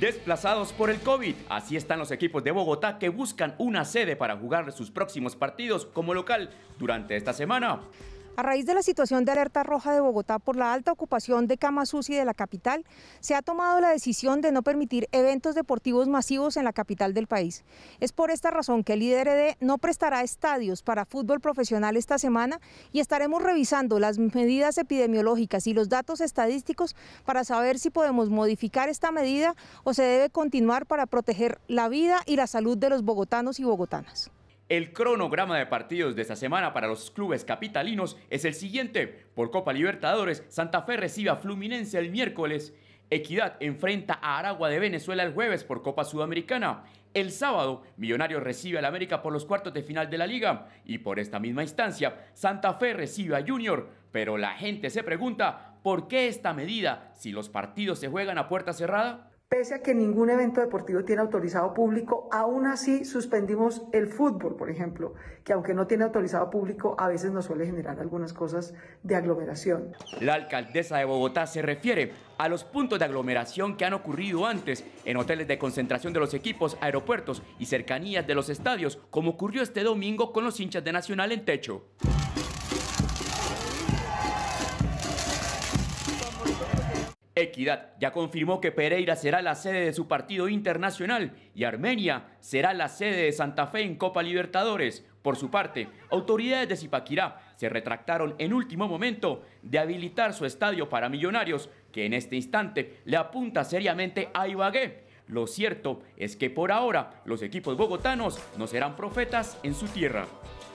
Desplazados por el COVID, así están los equipos de Bogotá que buscan una sede para jugar sus próximos partidos como local durante esta semana. A raíz de la situación de alerta roja de Bogotá por la alta ocupación de camas UCI de la capital, se ha tomado la decisión de no permitir eventos deportivos masivos en la capital del país. Es por esta razón que el IDRD e no prestará estadios para fútbol profesional esta semana y estaremos revisando las medidas epidemiológicas y los datos estadísticos para saber si podemos modificar esta medida o se debe continuar para proteger la vida y la salud de los bogotanos y bogotanas. El cronograma de partidos de esta semana para los clubes capitalinos es el siguiente. Por Copa Libertadores, Santa Fe recibe a Fluminense el miércoles. Equidad enfrenta a Aragua de Venezuela el jueves por Copa Sudamericana. El sábado, Millonarios recibe la América por los cuartos de final de la liga. Y por esta misma instancia, Santa Fe recibe a Junior. Pero la gente se pregunta, ¿por qué esta medida si los partidos se juegan a puerta cerrada? Pese a que ningún evento deportivo tiene autorizado público, aún así suspendimos el fútbol, por ejemplo, que aunque no tiene autorizado público, a veces nos suele generar algunas cosas de aglomeración. La alcaldesa de Bogotá se refiere a los puntos de aglomeración que han ocurrido antes en hoteles de concentración de los equipos, aeropuertos y cercanías de los estadios, como ocurrió este domingo con los hinchas de Nacional en Techo. Equidad ya confirmó que Pereira será la sede de su partido internacional y Armenia será la sede de Santa Fe en Copa Libertadores. Por su parte, autoridades de Zipaquirá se retractaron en último momento de habilitar su estadio para millonarios, que en este instante le apunta seriamente a Ibagué. Lo cierto es que por ahora los equipos bogotanos no serán profetas en su tierra.